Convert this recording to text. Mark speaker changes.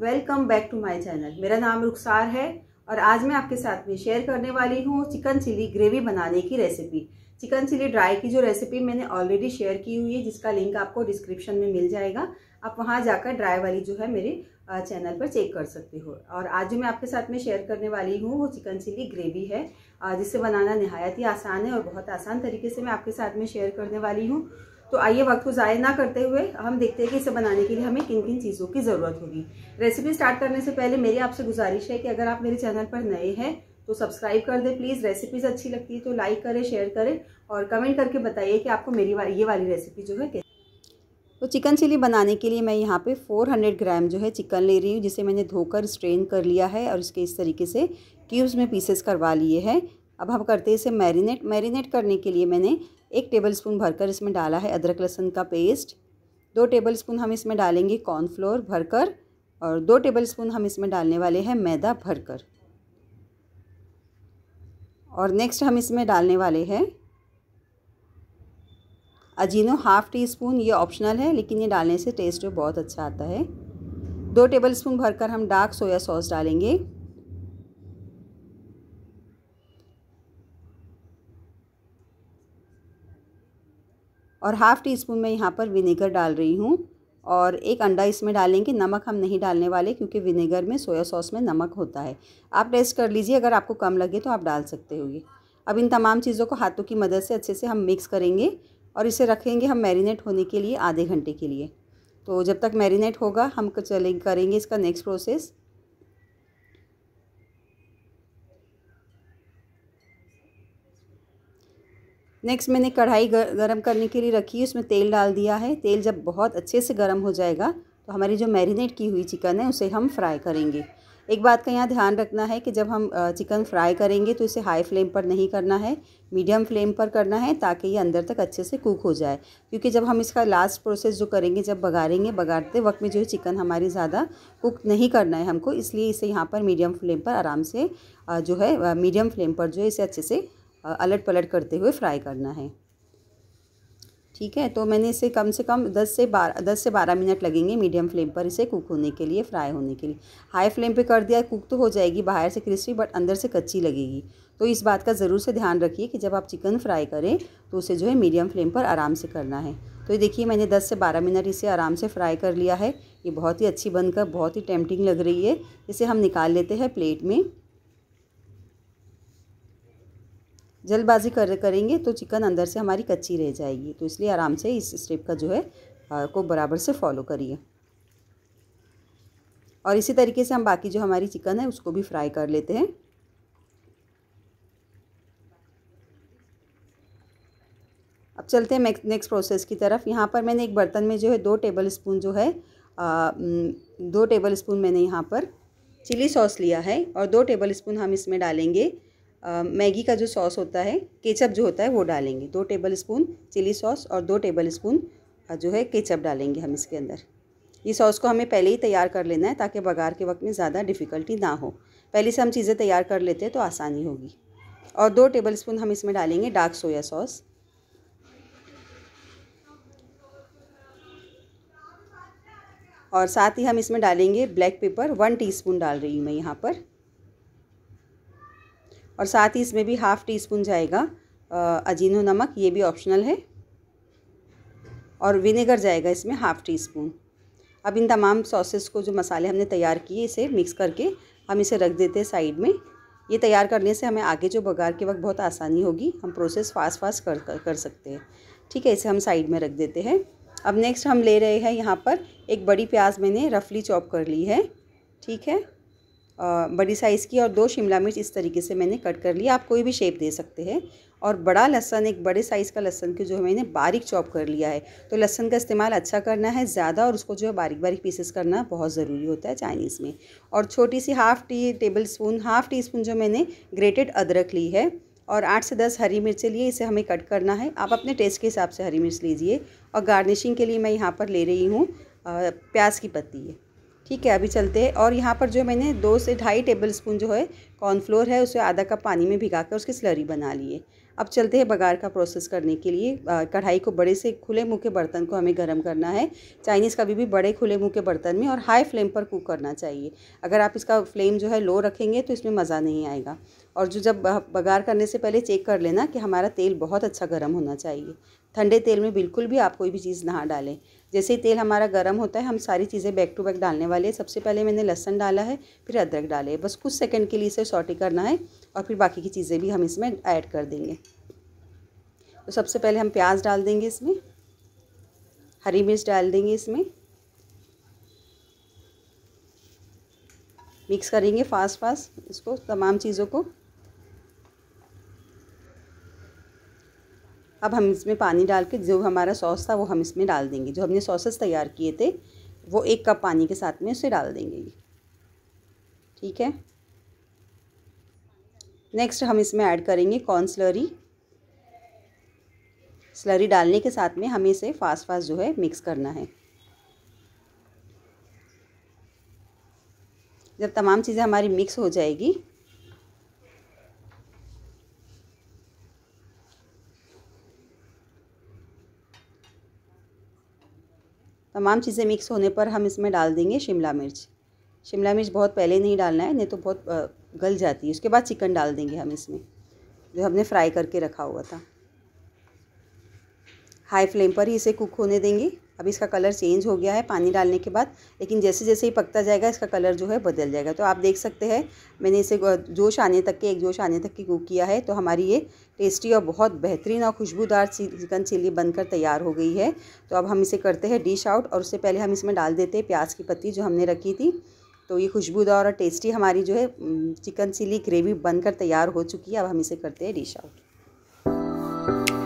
Speaker 1: welcome back to my channel मेरा नाम रुखसार है और आज मैं आपके साथ में शेयर करने वाली हूँ चिकन चिली ग्रेवी बनाने की रेसिपी चिकन चिली ड्राई की जो रेसिपी मैंने ऑलरेडी शेयर की हुई है जिसका लिंक आपको डिस्क्रिप्शन में मिल जाएगा आप वहाँ जाकर ड्राई वाली जो है मेरे चैनल पर चेक कर सकते हो और आज जो मैं आपके साथ में शेयर करने वाली हूँ वो चिकन चिली ग्रेवी है जिसे बनाना नहायत ही आसान है और बहुत आसान तरीके से मैं आपके साथ में शेयर करने वाली हूँ तो आइए वक्त को ज़ाय ना करते हुए हम देखते हैं कि इसे बनाने के लिए हमें किन किन चीज़ों की ज़रूरत होगी रेसिपी स्टार्ट करने से पहले मेरी आपसे गुजारिश है कि अगर आप मेरे चैनल पर नए हैं तो सब्सक्राइब कर दें प्लीज़ रेसिपीज़ अच्छी लगती है तो लाइक करें शेयर करें और कमेंट करके बताइए कि आपको मेरी ये वाली रेसिपी जो है कैसे तो चिकन चिली बनाने के लिए मैं यहाँ पे 400 ग्राम जो है चिकन ले रही हूँ जिसे मैंने धोकर स्ट्रेन कर लिया है और इसके इस तरीके से क्यूब्स में पीसेस करवा लिए हैं अब हम करते हैं इसे मैरिनेट मैरिनेट करने के लिए मैंने एक टेबलस्पून भरकर इसमें डाला है अदरक लहसुन का पेस्ट दो टेबलस्पून हम इसमें डालेंगे कॉर्नफ्लोर भरकर और दो टेबलस्पून हम इसमें डालने वाले हैं मैदा भरकर और नेक्स्ट हम इसमें डालने वाले हैं अजीनो हाफ़ टी स्पून ये ऑप्शनल है लेकिन ये डालने से टेस्ट बहुत अच्छा आता है दो टेबल स्पून भरकर हम डार्क सोया सॉस डालेंगे और हाफ़ टी स्पून मैं यहाँ पर विनेगर डाल रही हूँ और एक अंडा इसमें डालेंगे नमक हम नहीं डालने वाले क्योंकि विनेगर में सोया सॉस में नमक होता है आप टेस्ट कर लीजिए अगर आपको कम लगे तो आप डाल सकते होगी अब इन तमाम चीज़ों को हाथों की मदद से अच्छे से हम मिक्स करेंगे और इसे रखेंगे हम मैरिनेट होने के लिए आधे घंटे के लिए तो जब तक मैरिनेट होगा हम चले करेंगे इसका नेक्स्ट प्रोसेस नेक्स्ट मैंने कढ़ाई गर्म करने के लिए रखी है उसमें तेल डाल दिया है तेल जब बहुत अच्छे से गर्म हो जाएगा तो हमारी जो मैरिनेट की हुई चिकन है उसे हम फ्राई करेंगे एक बात का यहाँ ध्यान रखना है कि जब हम चिकन फ्राई करेंगे तो इसे हाई फ्लेम पर नहीं करना है मीडियम फ्लेम पर करना है ताकि ये अंदर तक अच्छे से कुक हो जाए क्योंकि जब हम इसका लास्ट प्रोसेस जो करेंगे जब बगाड़ेंगे बगाड़ते वक्त में जो है चिकन हमारी ज़्यादा कुक नहीं करना है हमको इसलिए इसे यहाँ पर मीडियम फ्लेम पर आराम से जो है मीडियम फ्लेम पर जो है इसे अच्छे से अलट पलट करते हुए फ्राई करना है ठीक है तो मैंने इसे कम से कम 10 से 12 10 से 12 मिनट लगेंगे मीडियम फ्लेम पर इसे कुक होने के लिए फ्राई होने के लिए हाई फ्लेम पे कर दिया कुक तो हो जाएगी बाहर से क्रिस्पी बट अंदर से कच्ची लगेगी तो इस बात का ज़रूर से ध्यान रखिए कि जब आप चिकन फ्राई करें तो उसे जो है मीडियम फ्लेम पर आराम से करना है तो ये देखिए मैंने दस से बारह मिनट इसे आराम से फ्राई कर लिया है ये बहुत ही अच्छी बनकर बहुत ही टेम्पटिंग लग रही है इसे हम निकाल लेते हैं प्लेट में जल्दबाजी कर करेंगे तो चिकन अंदर से हमारी कच्ची रह जाएगी तो इसलिए आराम से इस स्टेप का जो है आ, को बराबर से फॉलो करिए और इसी तरीके से हम बाकी जो हमारी चिकन है उसको भी फ्राई कर लेते हैं अब चलते हैं नेक्स्ट प्रोसेस की तरफ यहाँ पर मैंने एक बर्तन में जो है दो टेबल स्पून जो है आ, दो टेबल स्पून मैंने यहाँ पर चिली सॉस लिया है और दो टेबल स्पून हम इसमें डालेंगे मैगी का जो सॉस होता है केचप जो होता है वो डालेंगे दो टेबल स्पून चिली सॉस और दो टेबल स्पून जो है केचप डालेंगे हम इसके अंदर ये सॉस को हमें पहले ही तैयार कर लेना है ताकि बघार के वक्त में ज़्यादा डिफ़िकल्टी ना हो पहले से हम चीज़ें तैयार कर लेते हैं तो आसानी होगी और दो टेबल स्पून हम इसमें डालेंगे डार्क सोया सॉस और साथ ही हम इसमें डालेंगे ब्लैक पेपर वन टीस्पून डाल रही हूँ मैं यहाँ पर और साथ ही इसमें भी हाफ़ टी स्पून जाएगा अजीनो नमक ये भी ऑप्शनल है और विनेगर जाएगा इसमें हाफ़ टी स्पून अब इन तमाम सॉसेस को जो मसाले हमने तैयार किए इसे मिक्स करके हम इसे रख देते हैं साइड में ये तैयार करने से हमें आगे जो बघार के वक्त बहुत आसानी होगी हम प्रोसेस फास्ट फास्ट कर कर, कर सकते हैं ठीक है इसे हम साइड में रख देते हैं अब नेक्स्ट हम ले रहे हैं यहाँ पर एक बड़ी प्याज मैंने रफली चॉप कर ली है ठीक है बड़ी साइज़ की और दो शिमला मिर्च इस तरीके से मैंने कट कर लिया आप कोई भी शेप दे सकते हैं और बड़ा लहसन एक बड़े साइज़ का लहसन की जो है मैंने बारीक चॉप कर लिया है तो लहसन का इस्तेमाल अच्छा करना है ज़्यादा और उसको जो है बारीक बारीक पीसेस करना बहुत ज़रूरी होता है चाइनीज़ में और छोटी सी half tea tablespoon half teaspoon जो मैंने ग्रेटेड अदरक ली है और आठ से दस हरी मिर्चें लिए इसे हमें कट करना है आप अपने टेस्ट के हिसाब से हरी मिर्च लीजिए और गार्निशिंग के लिए मैं यहाँ पर ले रही हूँ प्याज की पत्ती है ठीक है अभी चलते हैं और यहाँ पर जो मैंने दो से ढाई टेबल स्पून जो है कॉर्नफ्लोर है उसे आधा कप पानी में भिगा कर उसकी स्लरी बना लिए अब चलते हैं बघार का प्रोसेस करने के लिए कढ़ाई को बड़े से खुले मुँह के बर्तन को हमें गर्म करना है चाइनीज़ कभी भी बड़े खुले मुँह के बर्तन में और हाई फ्लेम पर कुक करना चाहिए अगर आप इसका फ्लेम जो है लो रखेंगे तो इसमें मज़ा नहीं आएगा और जो जब बघार करने से पहले चेक कर लेना कि हमारा तेल बहुत अच्छा गर्म होना चाहिए ठंडे तेल में बिल्कुल भी आप कोई भी चीज़ ना डालें जैसे ही तेल हमारा गर्म होता है हम सारी चीज़ें बैक टू बैक डालने वाले हैं सबसे पहले मैंने लहसन डाला है फिर अदरक डाले बस कुछ सेकंड के लिए इसे सॉटी करना है और फिर बाकी की चीज़ें भी हम इसमें ऐड कर देंगे तो सबसे पहले हम प्याज डाल देंगे इसमें हरी मिर्च डाल देंगे इसमें मिक्स करेंगे फास्ट फास्ट इसको तमाम चीज़ों को अब हम इसमें पानी डाल के जो हमारा सॉस था वो हम इसमें डाल देंगे जो हमने सॉसेस तैयार किए थे वो एक कप पानी के साथ में उसे डाल देंगे ठीक है नेक्स्ट हम इसमें ऐड करेंगे कॉर्न स्लरी स्लरी डालने के साथ में हमें इसे फास्ट फास्ट जो है मिक्स करना है जब तमाम चीज़ें हमारी मिक्स हो जाएगी तमाम चीज़ें मिक्स होने पर हम इसमें डाल देंगे शिमला मिर्च शिमला मिर्च बहुत पहले नहीं डालना है नहीं तो बहुत गल जाती है उसके बाद चिकन डाल देंगे हम इसमें जो हमने फ्राई करके रखा हुआ था हाई फ्लेम पर ही इसे कुक होने देंगे अब इसका कलर चेंज हो गया है पानी डालने के बाद लेकिन जैसे जैसे ही पकता जाएगा इसका कलर जो है बदल जाएगा तो आप देख सकते हैं मैंने इसे जोश आने तक के एक जोश आने तक की कुक किया है तो हमारी ये टेस्टी और बहुत बेहतरीन और खुशबूदार चिकन चिली बनकर तैयार हो गई है तो अब हम इसे करते हैं डिश आउट और उससे पहले हम इसमें डाल देते हैं प्याज की पत्ती जो हमने रखी थी तो ये खुशबूदार और टेस्टी हमारी जो है चिकन चिली ग्रेवी बनकर तैयार हो चुकी है अब हम इसे करते हैं डिश आउट